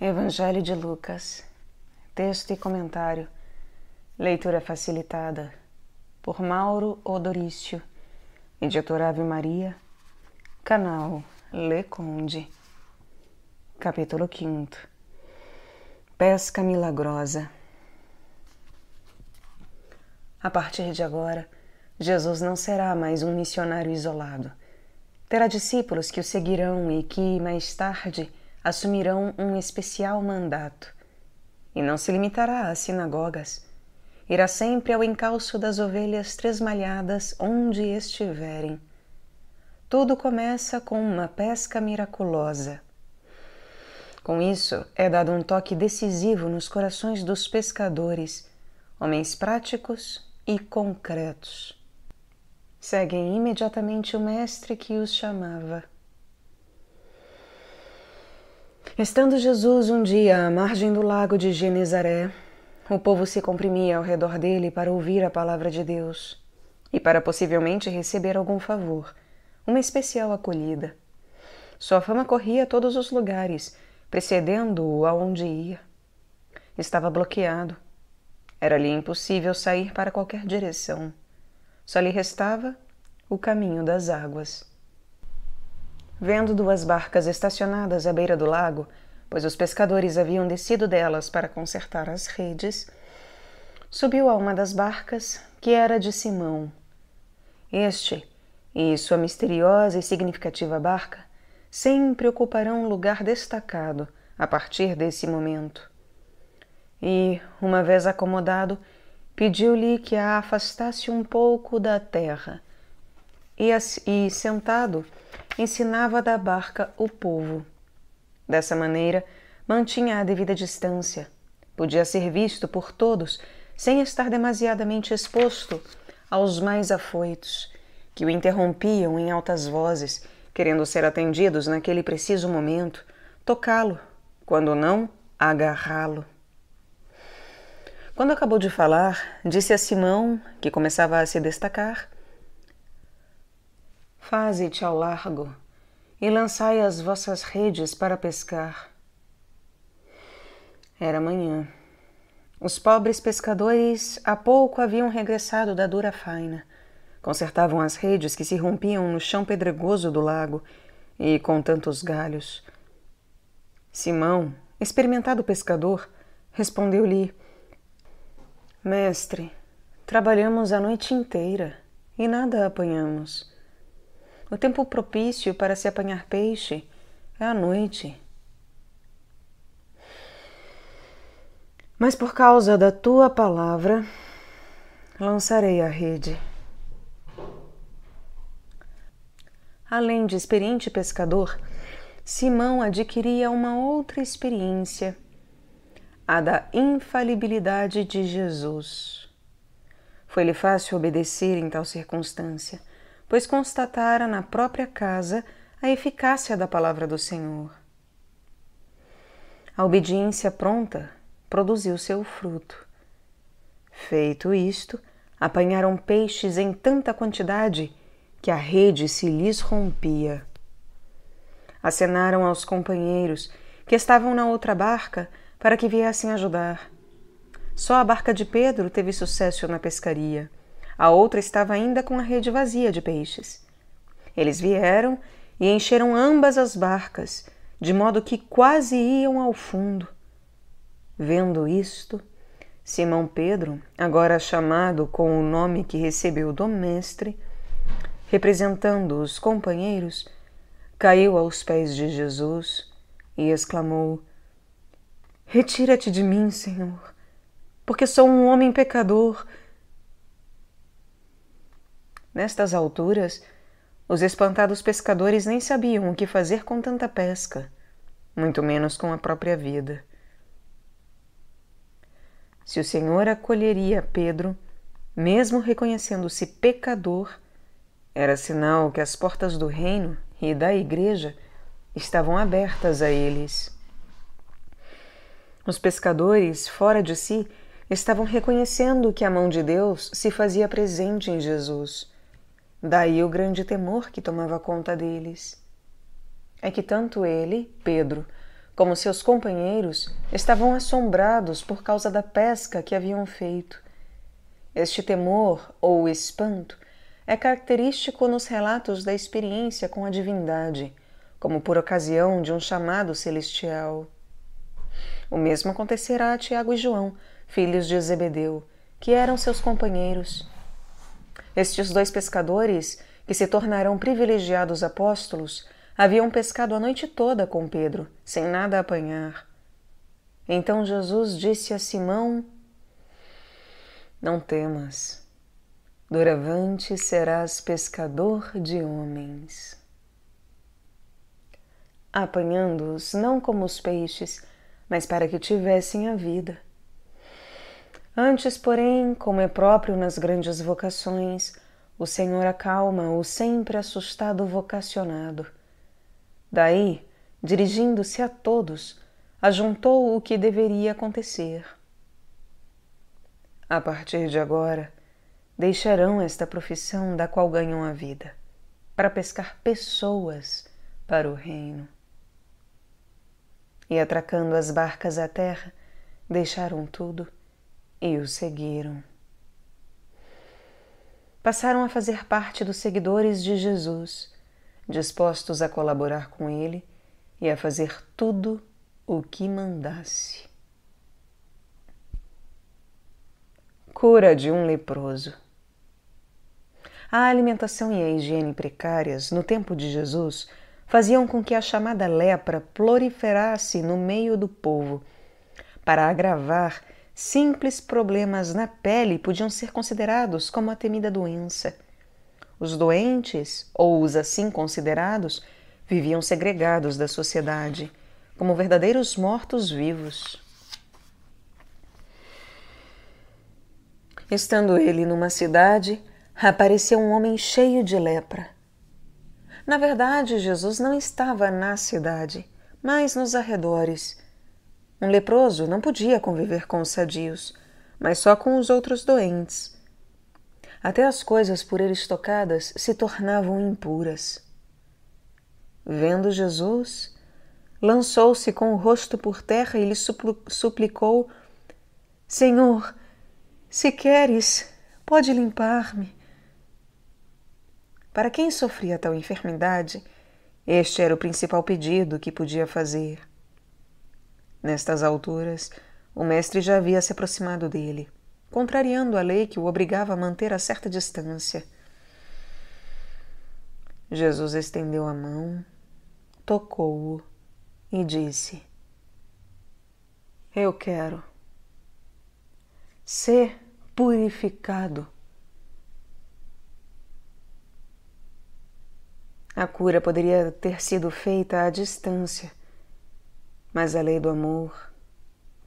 Evangelho de Lucas, texto e comentário, leitura facilitada por Mauro Odorício, editora Ave Maria, canal Le Conde, capítulo 5 Pesca Milagrosa. A partir de agora, Jesus não será mais um missionário isolado. Terá discípulos que o seguirão e que, mais tarde, assumirão um especial mandato e não se limitará às sinagogas. Irá sempre ao encalço das ovelhas tresmalhadas onde estiverem. Tudo começa com uma pesca miraculosa. Com isso, é dado um toque decisivo nos corações dos pescadores, homens práticos e concretos. Seguem imediatamente o mestre que os chamava. Estando Jesus um dia à margem do lago de Genezaré, o povo se comprimia ao redor dele para ouvir a palavra de Deus e para possivelmente receber algum favor, uma especial acolhida. Sua fama corria a todos os lugares, precedendo-o aonde ia. Estava bloqueado. Era-lhe impossível sair para qualquer direção. Só lhe restava o caminho das águas vendo duas barcas estacionadas à beira do lago, pois os pescadores haviam descido delas para consertar as redes, subiu a uma das barcas, que era de Simão. Este e sua misteriosa e significativa barca sempre ocuparão um lugar destacado a partir desse momento. E, uma vez acomodado, pediu-lhe que a afastasse um pouco da terra. E, e sentado, ensinava da barca o povo. Dessa maneira, mantinha a devida distância. Podia ser visto por todos sem estar demasiadamente exposto aos mais afoitos, que o interrompiam em altas vozes, querendo ser atendidos naquele preciso momento, tocá-lo, quando não, agarrá-lo. Quando acabou de falar, disse a Simão, que começava a se destacar, Faze-te ao largo e lançai as vossas redes para pescar. Era manhã. Os pobres pescadores há pouco haviam regressado da dura faina. Consertavam as redes que se rompiam no chão pedregoso do lago e com tantos galhos. Simão, experimentado pescador, respondeu-lhe: Mestre, trabalhamos a noite inteira e nada apanhamos. O tempo propício para se apanhar peixe é à noite. Mas por causa da tua palavra, lançarei a rede. Além de experiente pescador, Simão adquiria uma outra experiência, a da infalibilidade de Jesus. Foi-lhe fácil obedecer em tal circunstância, pois constatara na própria casa a eficácia da palavra do Senhor. A obediência pronta produziu seu fruto. Feito isto, apanharam peixes em tanta quantidade que a rede se lhes rompia. Acenaram aos companheiros que estavam na outra barca para que viessem ajudar. Só a barca de Pedro teve sucesso na pescaria a outra estava ainda com a rede vazia de peixes. Eles vieram e encheram ambas as barcas, de modo que quase iam ao fundo. Vendo isto, Simão Pedro, agora chamado com o nome que recebeu do Mestre, representando os companheiros, caiu aos pés de Jesus e exclamou: Retira-te de mim, Senhor, porque sou um homem pecador Nestas alturas, os espantados pescadores nem sabiam o que fazer com tanta pesca, muito menos com a própria vida. Se o Senhor acolheria Pedro, mesmo reconhecendo-se pecador, era sinal que as portas do reino e da igreja estavam abertas a eles. Os pescadores, fora de si, estavam reconhecendo que a mão de Deus se fazia presente em Jesus Daí o grande temor que tomava conta deles. É que tanto ele, Pedro, como seus companheiros estavam assombrados por causa da pesca que haviam feito. Este temor ou espanto é característico nos relatos da experiência com a divindade, como por ocasião de um chamado celestial. O mesmo acontecerá a Tiago e João, filhos de Zebedeu, que eram seus companheiros estes dois pescadores, que se tornarão privilegiados apóstolos, haviam pescado a noite toda com Pedro, sem nada apanhar. Então Jesus disse a Simão: Não temas, doravante serás pescador de homens. Apanhando-os não como os peixes, mas para que tivessem a vida. Antes, porém, como é próprio nas grandes vocações, o Senhor acalma o sempre assustado vocacionado. Daí, dirigindo-se a todos, ajuntou o que deveria acontecer. A partir de agora, deixarão esta profissão da qual ganham a vida, para pescar pessoas para o reino. E atracando as barcas à terra, deixaram tudo e o seguiram. Passaram a fazer parte dos seguidores de Jesus, dispostos a colaborar com ele e a fazer tudo o que mandasse. Cura de um leproso. A alimentação e a higiene precárias no tempo de Jesus faziam com que a chamada lepra proliferasse no meio do povo, para agravar Simples problemas na pele podiam ser considerados como a temida doença. Os doentes, ou os assim considerados, viviam segregados da sociedade, como verdadeiros mortos-vivos. Estando ele numa cidade, apareceu um homem cheio de lepra. Na verdade, Jesus não estava na cidade, mas nos arredores um leproso não podia conviver com os sadios, mas só com os outros doentes. Até as coisas por eles tocadas se tornavam impuras. Vendo Jesus, lançou-se com o rosto por terra e lhe suplicou: Senhor, se queres, pode limpar-me. Para quem sofria tal enfermidade, este era o principal pedido que podia fazer. Nestas alturas, o mestre já havia se aproximado dele, contrariando a lei que o obrigava a manter a certa distância. Jesus estendeu a mão, tocou-o e disse: Eu quero ser purificado. A cura poderia ter sido feita à distância, mas a lei do amor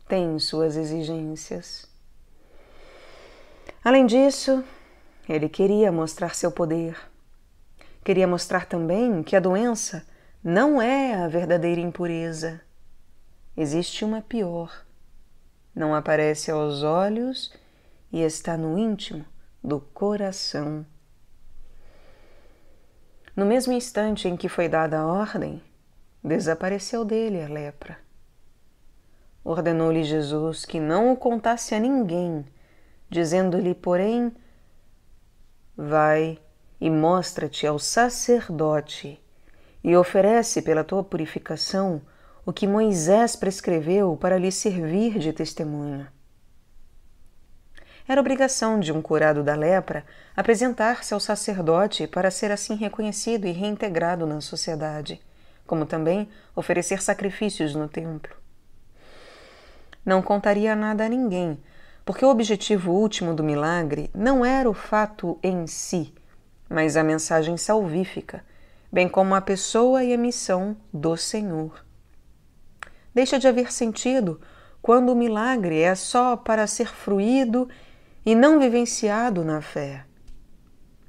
tem suas exigências. Além disso, ele queria mostrar seu poder. Queria mostrar também que a doença não é a verdadeira impureza. Existe uma pior. Não aparece aos olhos e está no íntimo do coração. No mesmo instante em que foi dada a ordem, Desapareceu dele a lepra. Ordenou-lhe Jesus que não o contasse a ninguém, dizendo-lhe, porém, Vai e mostra-te ao sacerdote e oferece pela tua purificação o que Moisés prescreveu para lhe servir de testemunho. Era obrigação de um curado da lepra apresentar-se ao sacerdote para ser assim reconhecido e reintegrado na sociedade como também oferecer sacrifícios no templo. Não contaria nada a ninguém, porque o objetivo último do milagre não era o fato em si, mas a mensagem salvífica, bem como a pessoa e a missão do Senhor. Deixa de haver sentido quando o milagre é só para ser fruído e não vivenciado na fé.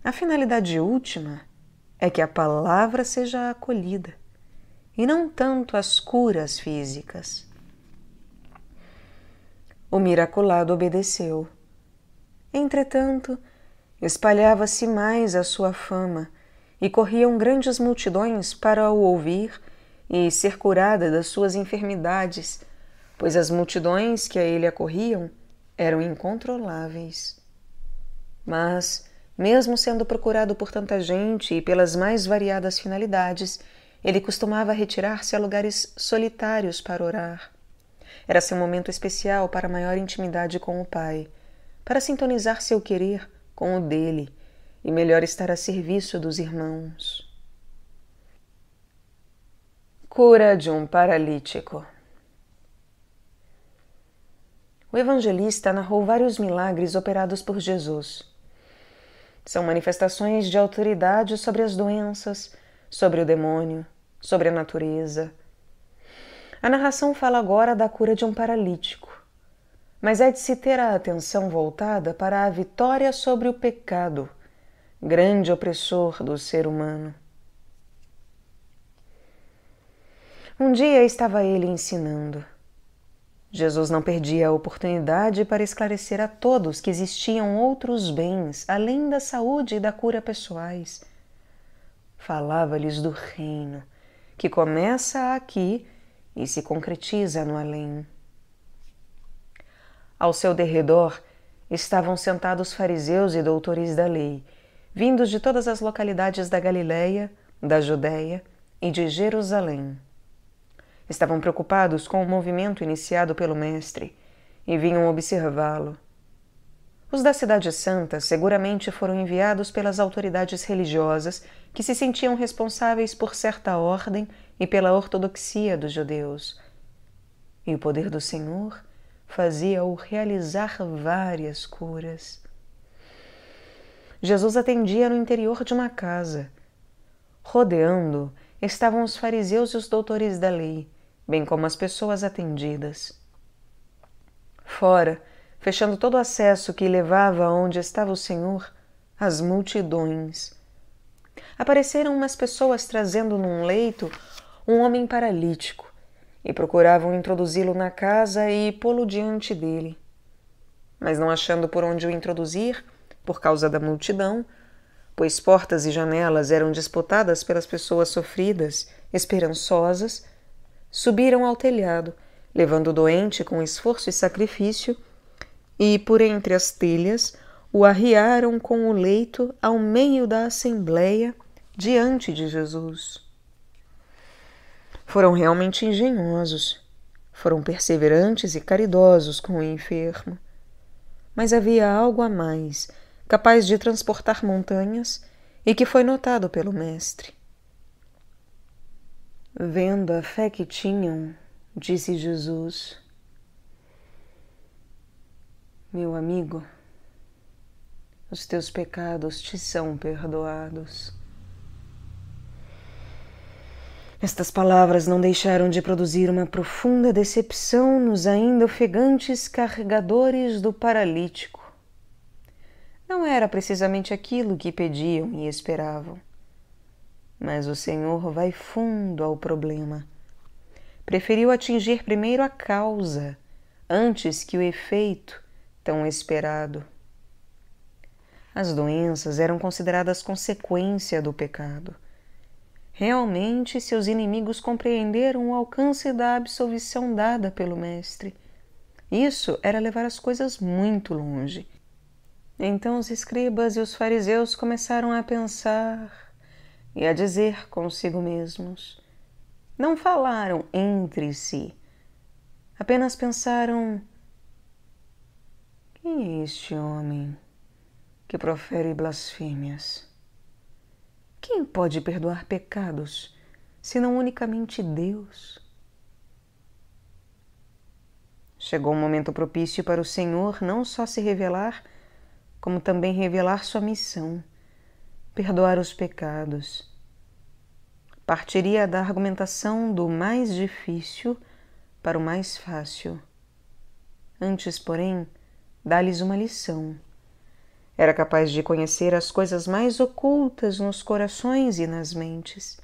A finalidade última é que a palavra seja acolhida e não tanto as curas físicas. O miraculado obedeceu. Entretanto, espalhava-se mais a sua fama e corriam grandes multidões para o ouvir e ser curada das suas enfermidades, pois as multidões que a ele acorriam eram incontroláveis. Mas, mesmo sendo procurado por tanta gente e pelas mais variadas finalidades, ele costumava retirar-se a lugares solitários para orar. Era seu momento especial para maior intimidade com o Pai, para sintonizar seu querer com o dele e melhor estar a serviço dos irmãos. Cura de um paralítico. O evangelista narrou vários milagres operados por Jesus. São manifestações de autoridade sobre as doenças, sobre o demônio, sobre a natureza. A narração fala agora da cura de um paralítico, mas é de se ter a atenção voltada para a vitória sobre o pecado, grande opressor do ser humano. Um dia estava ele ensinando. Jesus não perdia a oportunidade para esclarecer a todos que existiam outros bens além da saúde e da cura pessoais falava-lhes do reino, que começa aqui e se concretiza no além. Ao seu derredor estavam sentados fariseus e doutores da lei, vindos de todas as localidades da Galileia, da Judéia e de Jerusalém. Estavam preocupados com o movimento iniciado pelo Mestre e vinham observá-lo. Os da Cidade Santa seguramente foram enviados pelas autoridades religiosas que se sentiam responsáveis por certa ordem e pela ortodoxia dos judeus. E o poder do Senhor fazia-o realizar várias curas. Jesus atendia no interior de uma casa. Rodeando estavam os fariseus e os doutores da lei, bem como as pessoas atendidas. Fora, fechando todo o acesso que levava aonde estava o Senhor, as multidões. Apareceram umas pessoas trazendo num leito um homem paralítico e procuravam introduzi-lo na casa e pô-lo diante dele. Mas não achando por onde o introduzir, por causa da multidão, pois portas e janelas eram disputadas pelas pessoas sofridas, esperançosas, subiram ao telhado, levando o doente com esforço e sacrifício e por entre as telhas o arriaram com o leito ao meio da assembleia diante de Jesus. Foram realmente engenhosos, foram perseverantes e caridosos com o enfermo. Mas havia algo a mais, capaz de transportar montanhas e que foi notado pelo Mestre. Vendo a fé que tinham, disse Jesus, meu amigo, os teus pecados te são perdoados. Estas palavras não deixaram de produzir uma profunda decepção nos ainda ofegantes carregadores do paralítico. Não era precisamente aquilo que pediam e esperavam. Mas o Senhor vai fundo ao problema. Preferiu atingir primeiro a causa, antes que o efeito, tão esperado. As doenças eram consideradas consequência do pecado. Realmente, seus inimigos compreenderam o alcance da absolvição dada pelo Mestre. Isso era levar as coisas muito longe. Então os escribas e os fariseus começaram a pensar e a dizer consigo mesmos. Não falaram entre si, apenas pensaram quem é este homem que profere blasfêmias? Quem pode perdoar pecados senão unicamente Deus? Chegou o um momento propício para o Senhor não só se revelar, como também revelar sua missão, perdoar os pecados. Partiria da argumentação do mais difícil para o mais fácil. Antes, porém, dá-lhes uma lição. Era capaz de conhecer as coisas mais ocultas nos corações e nas mentes.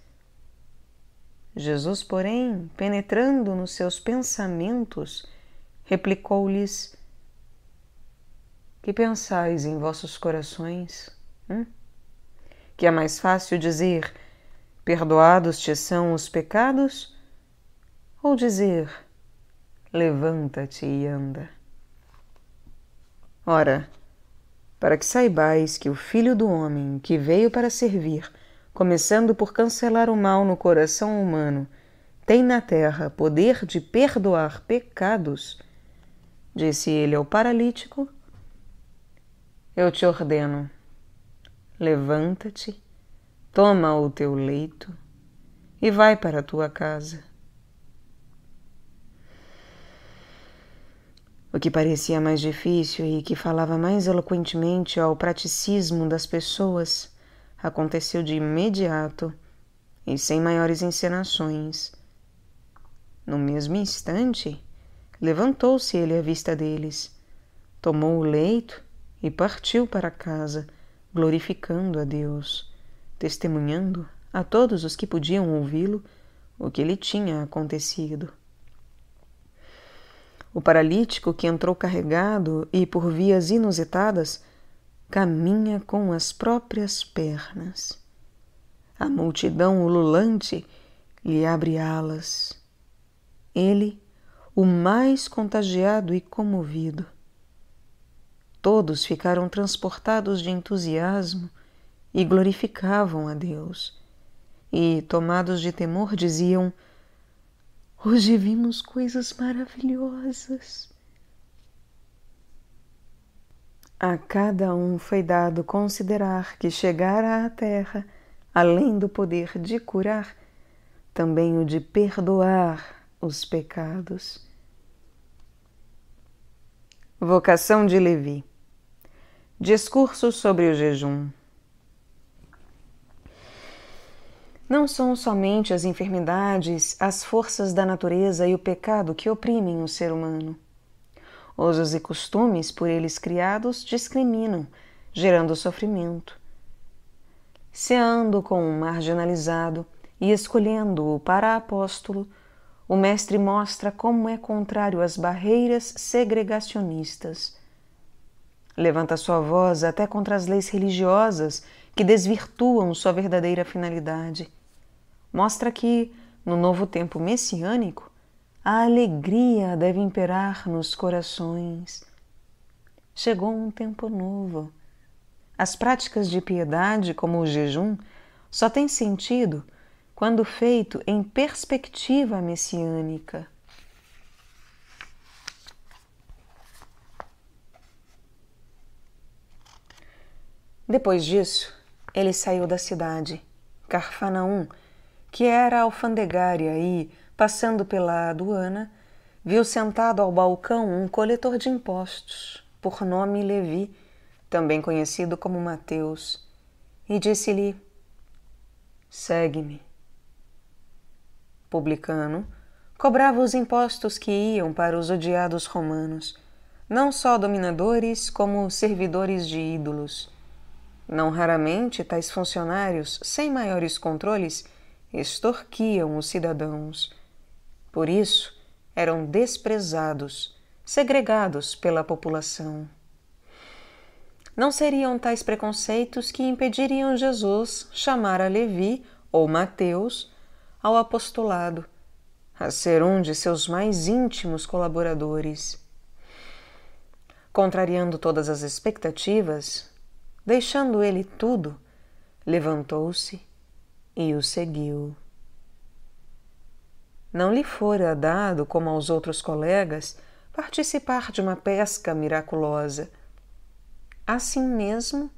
Jesus, porém, penetrando nos seus pensamentos, replicou-lhes: Que pensais em vossos corações? Hum? Que é mais fácil dizer: Perdoados te são os pecados? Ou dizer: Levanta-te e anda. Ora, para que saibais que o Filho do Homem, que veio para servir, começando por cancelar o mal no coração humano, tem na terra poder de perdoar pecados, disse ele ao paralítico: Eu te ordeno, levanta-te, toma o teu leito e vai para a tua casa. O que parecia mais difícil e que falava mais eloquentemente ao praticismo das pessoas aconteceu de imediato e sem maiores encenações. No mesmo instante, levantou-se ele à vista deles, tomou o leito e partiu para casa, glorificando a Deus, testemunhando a todos os que podiam ouvi-lo o que lhe tinha acontecido. O paralítico que entrou carregado e por vias inusitadas caminha com as próprias pernas. A multidão ululante lhe abre alas. Ele, o mais contagiado e comovido. Todos ficaram transportados de entusiasmo e glorificavam a Deus. E, tomados de temor, diziam: Hoje vimos coisas maravilhosas. A cada um foi dado considerar que chegara à terra, além do poder de curar, também o de perdoar os pecados. Vocação de Levi. Discurso sobre o jejum. Não são somente as enfermidades, as forças da natureza e o pecado que oprimem o ser humano. Usos e costumes por eles criados discriminam, gerando sofrimento. Seando com um marginalizado e escolhendo-o para apóstolo, o Mestre mostra como é contrário às barreiras segregacionistas. Levanta sua voz até contra as leis religiosas que desvirtuam sua verdadeira finalidade mostra que, no novo tempo messiânico, a alegria deve imperar nos corações. Chegou um tempo novo. As práticas de piedade, como o jejum, só têm sentido quando feito em perspectiva messiânica. Depois disso, ele saiu da cidade, Carfanaum, que era alfandegária e, passando pela aduana, viu sentado ao balcão um coletor de impostos, por nome Levi, também conhecido como Mateus, e disse-lhe: Segue-me. Publicano, cobrava os impostos que iam para os odiados romanos, não só dominadores, como servidores de ídolos. Não raramente, tais funcionários, sem maiores controles, extorquiam os cidadãos. Por isso, eram desprezados, segregados pela população. Não seriam tais preconceitos que impediriam Jesus chamar a Levi ou Mateus ao apostolado, a ser um de seus mais íntimos colaboradores. Contrariando todas as expectativas, deixando ele tudo, levantou-se e o seguiu. Não lhe fora dado, como aos outros colegas, participar de uma pesca miraculosa. Assim mesmo,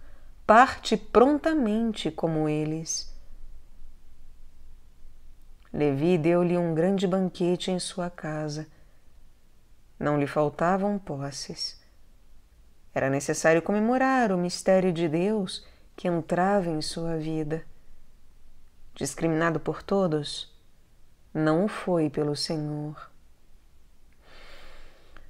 parte prontamente como eles. Levi deu-lhe um grande banquete em sua casa. Não lhe faltavam posses. Era necessário comemorar o mistério de Deus que entrava em sua vida discriminado por todos? Não foi pelo Senhor.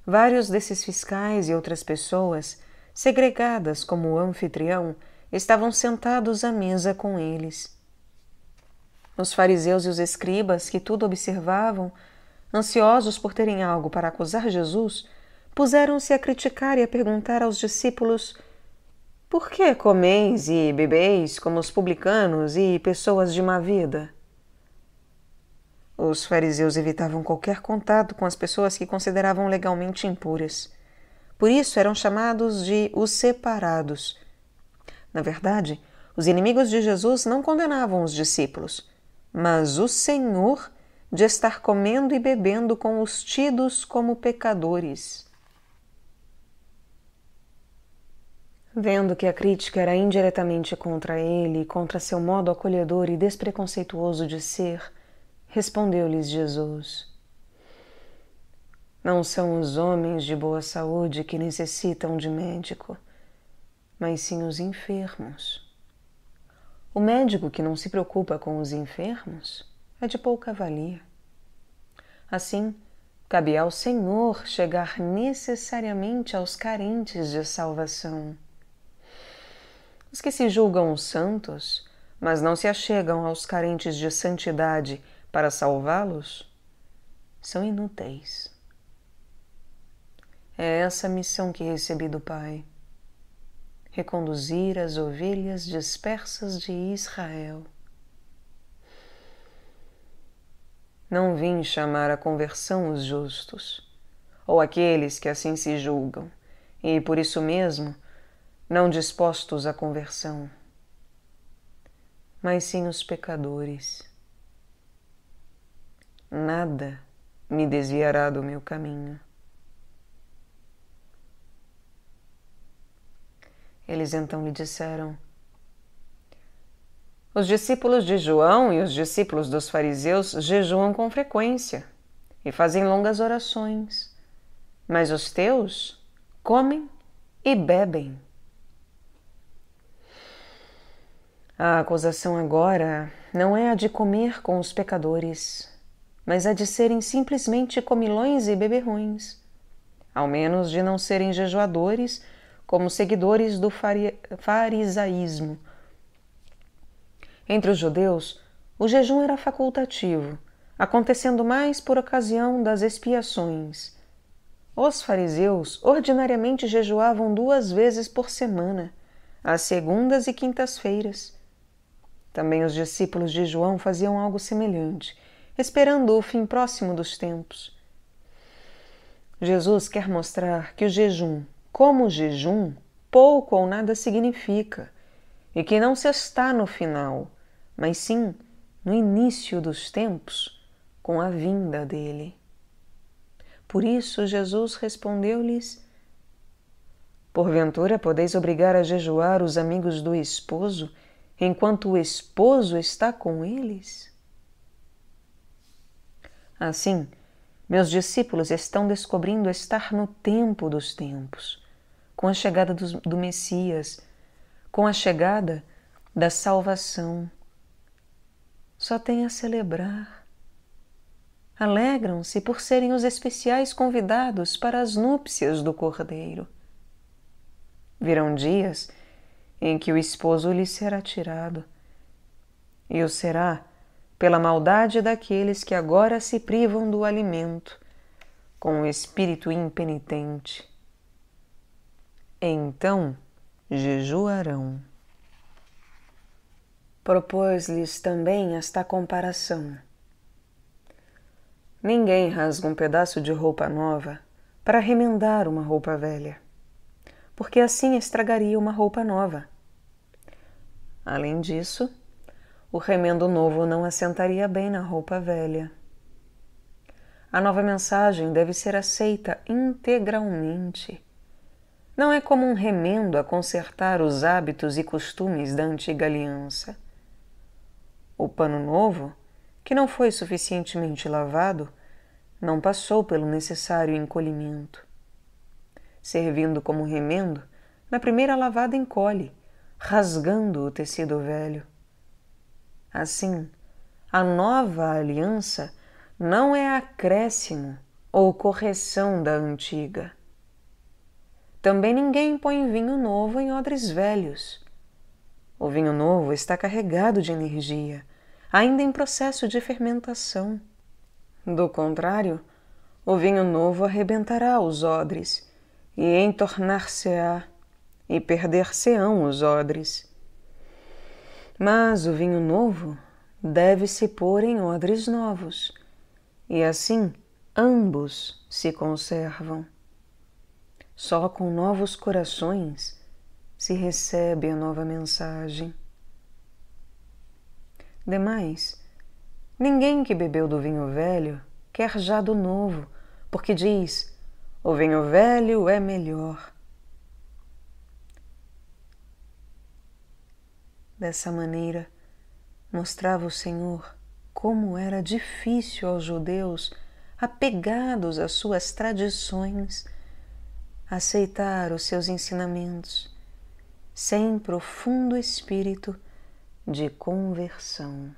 Vários desses fiscais e outras pessoas, segregadas como o anfitrião, estavam sentados à mesa com eles. Os fariseus e os escribas, que tudo observavam, ansiosos por terem algo para acusar Jesus, puseram-se a criticar e a perguntar aos discípulos por que comeis e bebeis como os publicanos e pessoas de má vida? Os fariseus evitavam qualquer contato com as pessoas que consideravam legalmente impuras. Por isso eram chamados de os separados. Na verdade, os inimigos de Jesus não condenavam os discípulos, mas o Senhor de estar comendo e bebendo com os tidos como pecadores. Vendo que a crítica era indiretamente contra ele, contra seu modo acolhedor e despreconceituoso de ser, respondeu-lhes Jesus: Não são os homens de boa saúde que necessitam de médico, mas sim os enfermos. O médico que não se preocupa com os enfermos é de pouca valia. Assim, cabe ao Senhor chegar necessariamente aos carentes de salvação. Os que se julgam os santos, mas não se achegam aos carentes de santidade para salvá-los, são inúteis. É essa a missão que recebi do Pai: reconduzir as ovelhas dispersas de Israel. Não vim chamar à conversão os justos, ou aqueles que assim se julgam, e por isso mesmo não dispostos à conversão, mas sim os pecadores. Nada me desviará do meu caminho. Eles então lhe disseram: Os discípulos de João e os discípulos dos fariseus jejuam com frequência e fazem longas orações, mas os teus comem e bebem A acusação agora não é a de comer com os pecadores, mas a de serem simplesmente comilões e beberrões, ao menos de não serem jejuadores como seguidores do fari farisaísmo. Entre os judeus, o jejum era facultativo, acontecendo mais por ocasião das expiações. Os fariseus ordinariamente jejuavam duas vezes por semana, às segundas e quintas-feiras também os discípulos de João faziam algo semelhante, esperando o fim próximo dos tempos. Jesus quer mostrar que o jejum, como o jejum, pouco ou nada significa e que não se está no final, mas sim no início dos tempos, com a vinda dele. Por isso Jesus respondeu-lhes: Porventura podeis obrigar a jejuar os amigos do esposo enquanto o esposo está com eles? Assim, meus discípulos estão descobrindo estar no tempo dos tempos, com a chegada do Messias, com a chegada da salvação. Só tem a celebrar. Alegram-se por serem os especiais convidados para as núpcias do Cordeiro. Virão dias em que o esposo lhe será tirado. E o será pela maldade daqueles que agora se privam do alimento, com o espírito impenitente. Então jejuarão. Propôs-lhes também esta comparação. Ninguém rasga um pedaço de roupa nova para remendar uma roupa velha, porque assim estragaria uma roupa nova Além disso, o remendo novo não assentaria bem na roupa velha. A nova mensagem deve ser aceita integralmente. Não é como um remendo a consertar os hábitos e costumes da antiga aliança. O pano novo, que não foi suficientemente lavado, não passou pelo necessário encolhimento. Servindo como remendo, na primeira lavada encolhe rasgando o tecido velho. Assim, a nova aliança não é acréscimo ou correção da antiga. Também ninguém põe vinho novo em odres velhos. O vinho novo está carregado de energia, ainda em processo de fermentação. Do contrário, o vinho novo arrebentará os odres e entornar-se-á e perder-se-ão os odres. Mas o vinho novo deve-se pôr em odres novos, e assim ambos se conservam. Só com novos corações se recebe a nova mensagem. Demais, ninguém que bebeu do vinho velho quer já do novo, porque diz: o vinho velho é melhor. Dessa maneira, mostrava o Senhor como era difícil aos judeus, apegados às suas tradições, aceitar os seus ensinamentos sem profundo espírito de conversão.